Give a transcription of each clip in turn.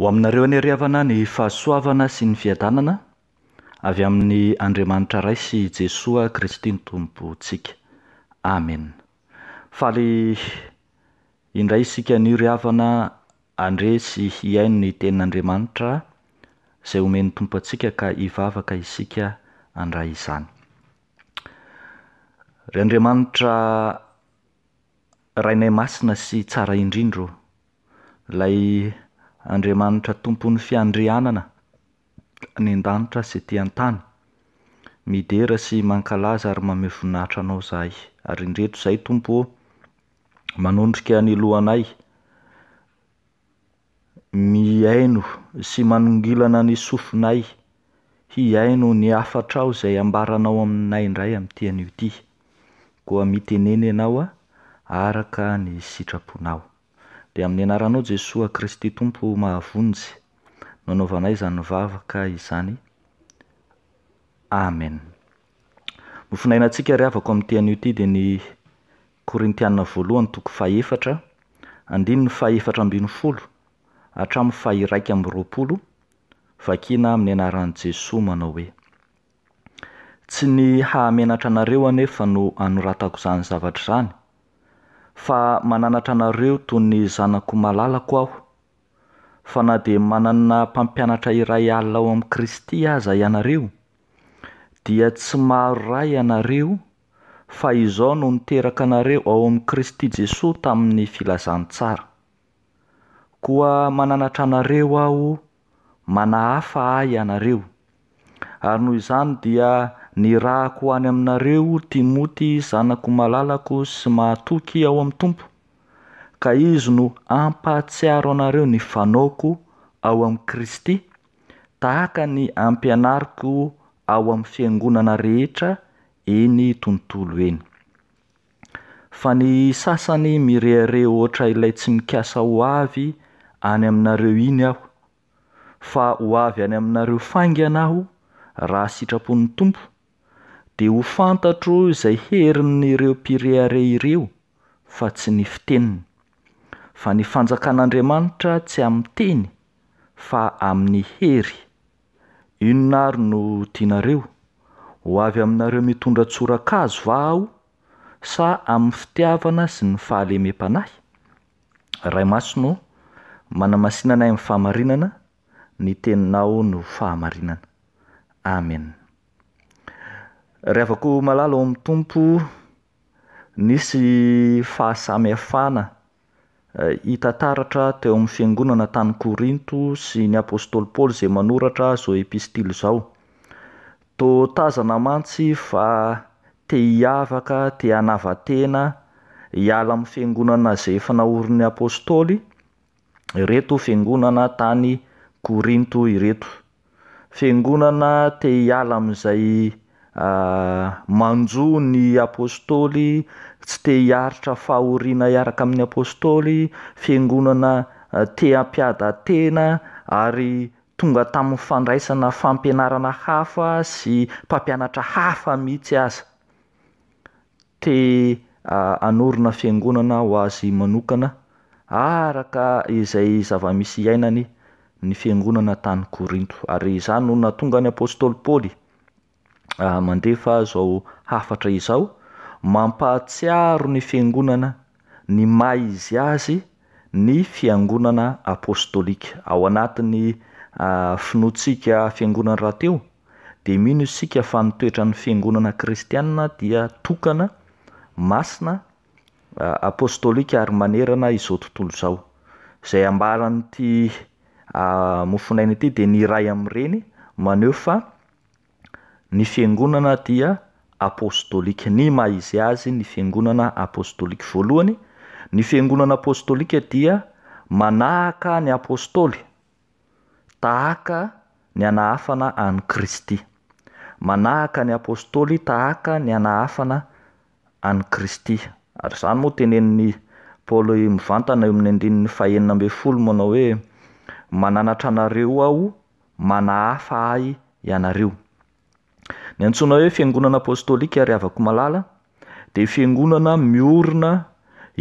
ho aminareo any ariavana ny fahasoavana sy ny fiadanana avy amin'ny andriamanitra ray sy jesoa kristy ny tompotsika amen fahaly indray isika nio ry havana andre sy hiainy ny tenin'andriamanitra zay omen'ny tompo atsika ka ivavaka isika andray izany re andriamanitra rainay masina sy tsara indrindro lay andriamanitra tompo ny fiandrianana any an-danitra sy tian-tany midera sy mankalaza ary mamevininahitranao zahay ary indreto izay tompo manondrika ny lohanay miaino sy manongilana ny sofinay hiaino ny afatra ao zay ambaranao aminayindray ami'tian'o ty koa miteneny ianao a araka ny sitraponao de amin'ny anaranao jesos a kristy tompo mahavonjy nanaovanay zany y vavaka izany amen nofinainantsika re havako am'tian'io ity de ny kôrintiaa voalohany toko fahefatra andinyny fahefatra ambiny folo atramoy fahiraika ami'y roapolo vakina amin'ny anaran'i jesoa manao hoe tsy ny hahamenatra anareo anefa no anoratako zany zavatra izany fa mananatra anareo toy ny zanako malalako aho fa na de manana mpampianatra iray alina ao amin'i kristy aza ianareo dia tsy maro ray ianareo fa izao no niteraka anareo ao amin'i kristy jesosy tamin'ny filazantsara koa mananatra anareo aho manahafa ahy ianareo ary noho izany dia ny rahako any aminareo timoty zanako malalako sy mahatoky ao amin'ny tompo ka izy no ampahatsiaro anareo ny vanaoko ao amin'y kristy tahaka ny ampianariko ao amin'ny fiangonana rehetra eny tontolo eny fa ny sasany mirehare ohatra ilay tsy mikasa ho avy any aminareo iny aho fa ho avy any aminareo faing ana aho raha sitrapon'ny tompo de ho fantatro izay heri nyreo mpireare ireo fa tsy ny fiteniny fa ny fanjakan'andriamanitra tsy amin'ny teny fa amin'ny hery inonary no dianareo ho avy aminareo mitondra tsorakazo vao sa amin'ny fitiavana sy ny fahaleme m-panahy ray masono manamasinanay ami'ny fahamarinana ny teninao no fahamarinana amen reh avako malala ao amn'ny tompo nisy fahasamy hafana eh, itantaratra teo amn'ny fingonana tany korinto sy ny apôstôly paly zay manoratra zao epistily zao to tazana mantsy fa te hiavaka te anavatena iala ami'y fingonana zay fanaorin'ny apôstôly ireto fengonana tany korinto ireto fengonana te hiala am'izay Ah, manjo ny apôstôly tsy te hiaritra fahahoriana iaraka amin'ny apôstôly fangonana ah, te ampiada tena ary tonga tamin'ny fandraisana fampianarana hafa sy mpampianatra hafa mihitsy aza te ah, anorona fiangonana ho azy manokana araka izay zava-misy iainany ny fangonana tany korinto ary izany no na tonga ny apôstôly paly Ah, mandefa zao hafatra izao mampahtsiaro ny fiangonana ny ma izy azy ny fiangonana apôstôlika ao anatiny ah, finontsika fiangonana rahateo de mino sika fa nitoetran'ny fiangonana kristiaa dia tokana masina ah, apôstôlika ary manerana izao tontolo zao zay ambalany ty mofinaina ity de ny ray am' reny maneo fa ny fangonana dia apôstôlika ny ma izy azy ny fangonana apôstôlika voalohany ny fangonana apôstôlika dia manahaka ny apôstôly tahaka ny anahafana any kristy manahaka ny apôstôly tahaka ny anahafana any kristy ary zany moa tenenin'ny paoly mivantana e ami'ny andininy fahenina mbe folo mo anao hoe mananatra anareo aho manahafa ahy ianareo ny antsona hoe fiangonana apôstôlika ary avako malala de fiangonana miorona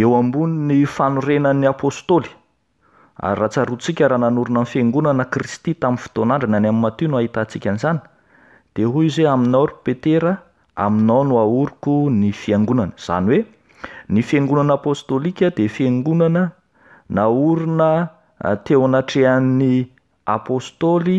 eo amboni ny fanorenan'ny apôstôly ary rahataotsika raha naona nfiangonana kristy tamn'ytonandrny y aat no aa'zy de hoizy hoe ainao petera ainao no aoriko ny fiangonana anyoe ny angonanaapôstôlika defangonana na orina ah, teo anatrehan'ny apôstôly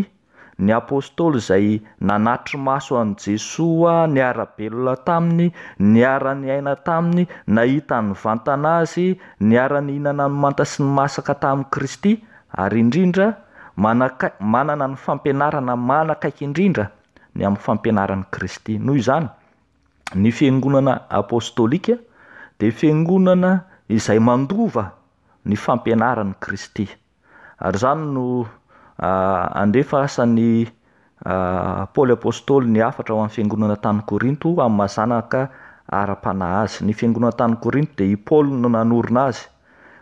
ny apôstôly zay nanatry maso an' jesos a nyarabelona taminy ny arany aina taminy nahitany vantana azy ny arany inana a mantasi ny masaka tamin'ny kristy ary indrindra manakai manana ny fampianarana manakaiky indrindra ny amin'ny fampianaran' kristy noho izany ny fengonana apôstôlik de fengonana izay mandova ny fampianarany kristy ary zany no Ah, andefa asany ah, paôoly apôstôly ny afatra ho amn'ny fiangonana tan kôrinto amin'nymahazanaka ara-panay azy ny fiangonana tan kôrinto de i paoly no nanorona azy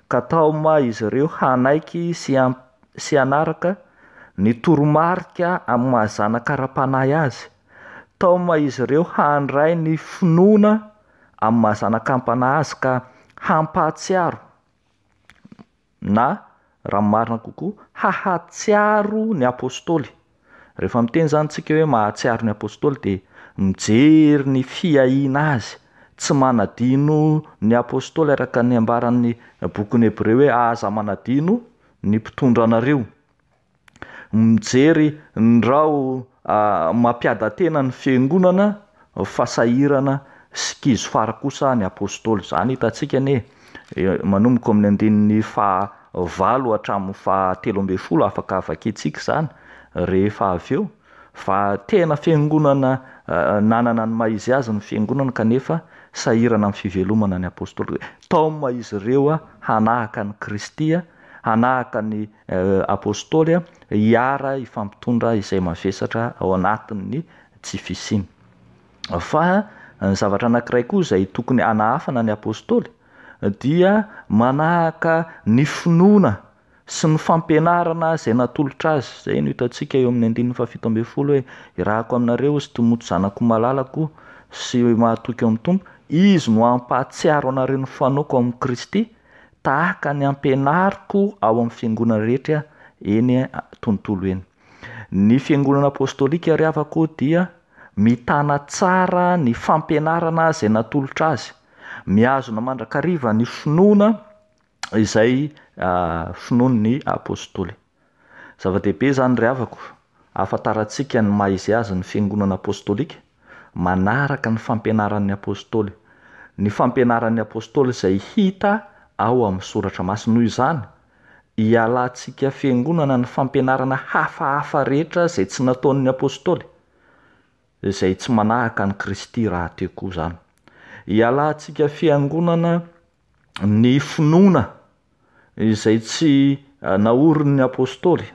ka tao ma izy reo hanaiky syam sy anaraka ny toromarika am'y mazanaka ara-panay azy tao ma izy ireo handray ny finoana amy mazanaka ampanay azy ka hampatsiaro na raha nmarina kokoa hahatsiaro ny apôstôly rehefa miteny zany atsika hoe mahatsiaro ny apôstôly de mijery ny fiahina azy tsy manadino ny apôstôly araka ny ambarany bokony hébreu hoe aza manadino ny mpitondranareo mijery nrao mampiadatena ny fingonana fasahirana skzo fara kosa ny apôstôly zany hitatsika nye manomoko amin'ny andenny fa valo atraminy fatelo ambe'y folo afaka avaketsika zany rehefa avy eo fa tena fiangonana eh, nanana ny maizy azy ny fingonana kanefa sahirana amin'ny fivelomana ny apôstôly tao ma izy ireo a hanahaka ny kristya hanahaka ny eh, apôstôlya hiara ifampitondra izay mavesatra ao anatinny tsi fisiny fa ny zavatra anakiray koa zay tokony anahafana ny apôstôly dia manahaka ny finoana sy ny fampinarana zay natolotra azy zay noitatsika eo amin'ny andiny fafito ambe folo hoe irahako aminareo zy tomoto zanako malalako sy mahatoky eo amin'ny tompo izy no ampahtsiaro anareo ny fanoko amin'y kristy tahaka ny ampinariko ao amin'ny fiangonana rehetrya eny tontolo eny ny fiangonanaapôstôlikaariavako dia mitana tsara ny fampinarana zay natolotra azy miazona mandrakariva ny finoana izay ah, finony ny apôstôly zava-dehibe zany ravako afataratsika ny maizy azy ny fiangonanaapôstôlik manaraka ny fampianaran'ny apôstôly ny fampianaran'ny apôstôly zay hita ao amy soratra masinho izany ialantsika fiangonana ny fampianarana hafahafa rehetra zay tsy natao'ny apôstôly zay tsy manahaka ny kristy raha teoko zany ialatsika fiangonana ny finona izay tsy ah, naori'ny apôstôly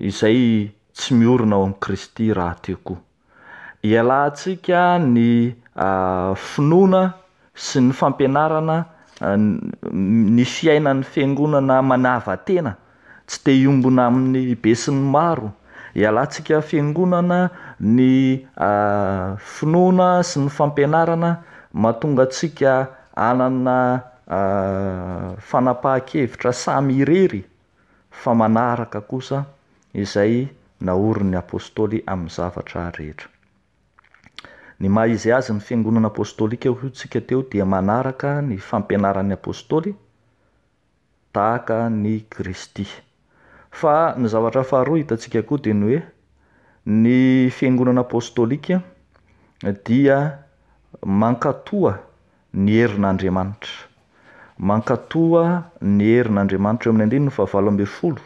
izay tsy miorona ao amin'y kristy raha teokoa ialatsika ny ah, finoana sy ny fampianarana ah, ny fiainan'ny fiangonana manavantena tsy te iombona amin'ny besiny maro ialantsika fiangonana ny ah, finoana sy ny fampianarana mahatonga tsika anana ah, fanapaha-kevitra samy irery fa manaraka kosa izay naoryn'ny apôstôly amin'ny zavatra rehetra ny maha izy azy ny fiangonana apôstôly ika hotsika teo dia manaraka ny fampianaran'ny apôstôly tahaka ny kristy fa ny zavatra faharoa hitatsika koa diny hoe ny fiangonana apôstôlika dia mankatoa ny herinaandriamanitra mankatoa ny herin'andriamanitra eo ami'y andiny no fahavalo ambe folo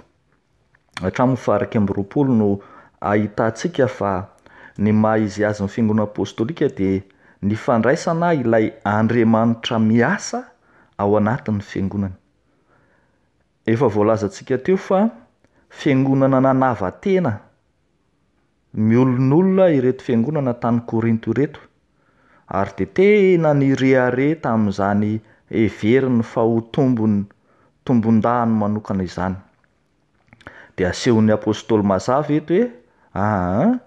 atramoyvaraka amby roapolo no ahitatsika fa ny maha izy azy ny fiangonanaapôstôlika de ny fandraisana ilay andriamanitra miasa ao anatiny n fiangonana efa voalazatsika teo fa fiangonana nanavantena miolon'olona ireto fiangonana tany kôrinto ireto ary de tena ny rehare tamin'zany everiny fa ho tombony tombon-dahano manokana izany de asehon'ny apôstôly mazava eto hoe aha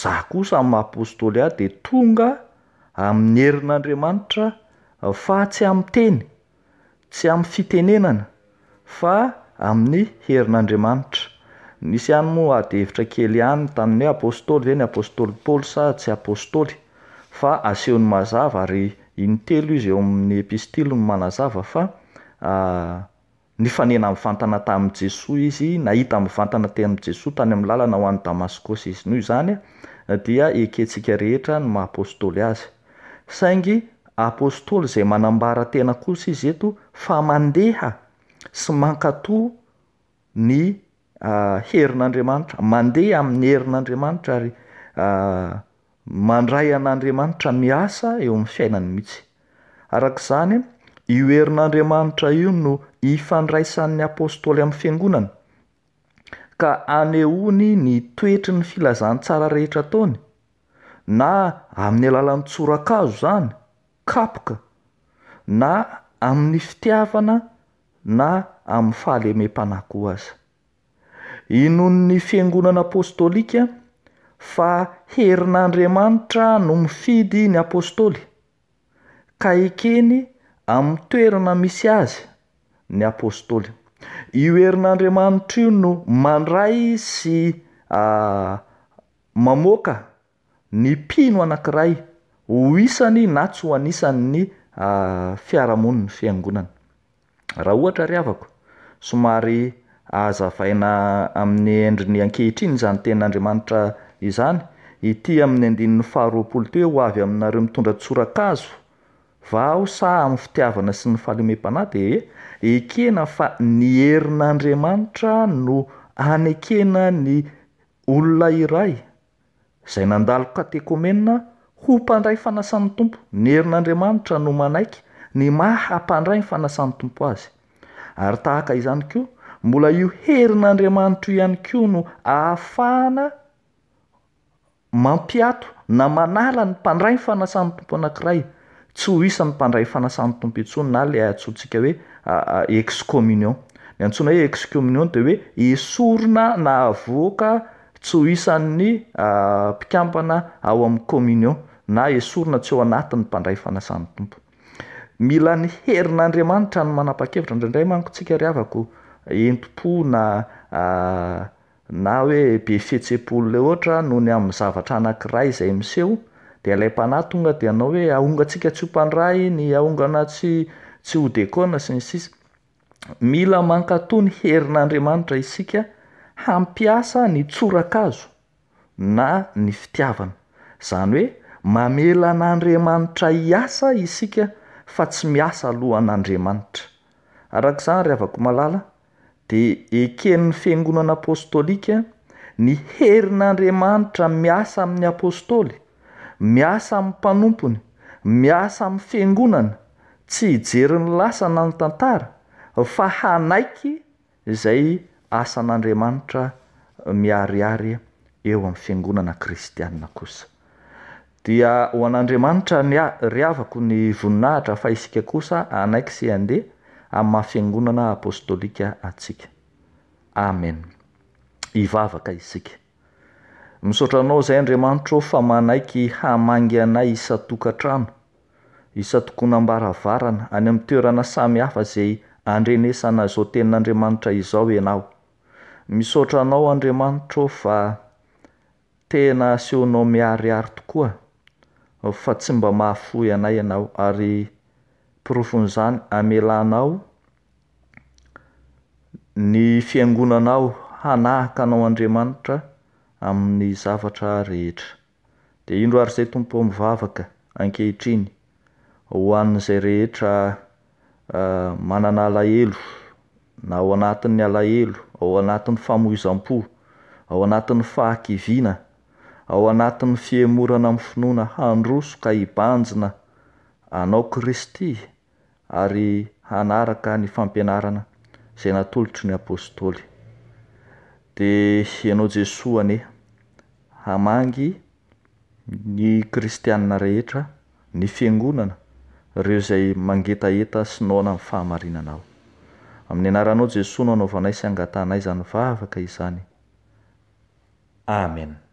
za kosa amny apôstôly ah de tonga amin'ny herin'andriamanitra fa tsy am' teny tsy amn'ny fitenenana fa amin'ny herin'andriamanitra misy ihany moa adyevitra kely any taminny e apôstôly eny apôstôly pal sa tsy apôstôlyaaeonya emeso iaesos tanyaaaydaaosdekesika hea apstôy aysaingy apôstôly zay manambarantena kosa izy eto fa mandeha sy mankato ny Ah, herin'andriamanitra mandeha amin'ny herin'andriamanitra ary ah, mandray an'andriamanitra miasa eo amin'ny fiainany mihitsy arak'izany io erin'andriamanitra io no ifandraisan'ny apôstôly amin'ny fiangonana ka anehony ny toetry ny filazantsara rehetra ataony na amin'ny alalan'ny tsorakazo zany kapoka na amin'ny fitiavana na amin'ny fahalemempanako o azy inony 'ny fiangonanaapôstôlika fa herin'andriamanitra no mifidy ny apôstôly kaekeny ami'ny toerana misy azy ny apôstôly io erin'andriamanitra io no mandray sy mamoaka ny mpino anankiray ho isany na tsy ho anisany ny fiarahamoni 'ny fiangonana raha ohatra ry avako somary azavaina amin'ny endri ny ankehitriny zany tennandramanitra izany ity amin'ny andinn'ny faharoapolo te hoe ho avy aminareo mitondra tsorakazo va o sa amy fitiavana sy ny fahalemem-panahy de e ekena fa ny erin'andriamanitra no anekena ny olona iray zay nandaloo kateko menna hompandray fanasan tompo ny herin'andriamanitra no manaiky ny mahampandray y fanasan tompo azy ary tahaka izany ko mbola io herin'andriamanitra hany ko no ahafahana mampiato na manala ny mpandrayyfanasany tompo anakiray tsy o isan mpandrayfanasny tompo etsonyna l atstsikahoe ex cmmnion nyatsona hoe ex cmnion de oe esorona na avoaka tsy o isannyiaoa'mninna eon tsy o ana mndraany tompoy herin'andamanitra ny manapakevitra draidray mankotsika ravako entompo na na hoe be fetsepol le ohatra noho ny amin'ny zavatra anakiray izay miseho de lay mpanahy tonga de anao hoe ahonga tsika tsy hompandray ny ahongana tytsy hodekona sy ny sisy mila mankato ny herin'andriamanitra isika hampiasa ny tsorakazo na ny fitiavana zany hoe mamelaan'andriamanitra hiasa isika fa tsy miasa alohan'andriamanitra arak' izany ry avako malala de ekeniny fiangonanaapôstôlikaa ny herin'andriamanitra miasa amin'ny apôstôly miasa amin'ny mpanompony miasa amin'ny fingonana tsy hijery ny lasa n ny tantara fa hanaiky zay asan'andriamanitra miariary eo amin'ny fiangonana kristianna kosa dia ho an'andriamanitra nya ryavako ny voninahitra fa isika kosa anaiky sy andeha amahafiangonana apôstôlika atsika amen ivavaka isika misaotranao zay andriamanitra o fa manaiky hamangy anay isa tokantrano isa tokona ambaravarana any am'ny toerana samyhafa zay andrenesana zao tenin'andriamanitra izao ianao misaotranao andriamanitr o fa tena aseonao miariary tokoa fa tsy mba mahafo anay ianao ary pirofon'zany amelanao ny fiangonanao hanahaka anao andriamanitra amin'ny zavatra rehetra de indro ary izay tompo amiyvavaka ankehitriny oann'izay rehetra ah, manana alahelo na ao anatin'ny alahelo ao anatin'ny famoizam-po ao anatin'ny fahakiviana ao anatin'ny fiemorana amin'ny finoana handrosoka ibanjina anao kristy ary hanaraka ny fampianarana zay natolotry ny apôstôly de ianao jesos aneh hamangy ny kristianna rehetra ny fiangonana reo zay mangetaeta sinao na ami'ny fahamarinanao amin'ny anaranao jesos noanaovanay sy angatanay zany vavaka izany amen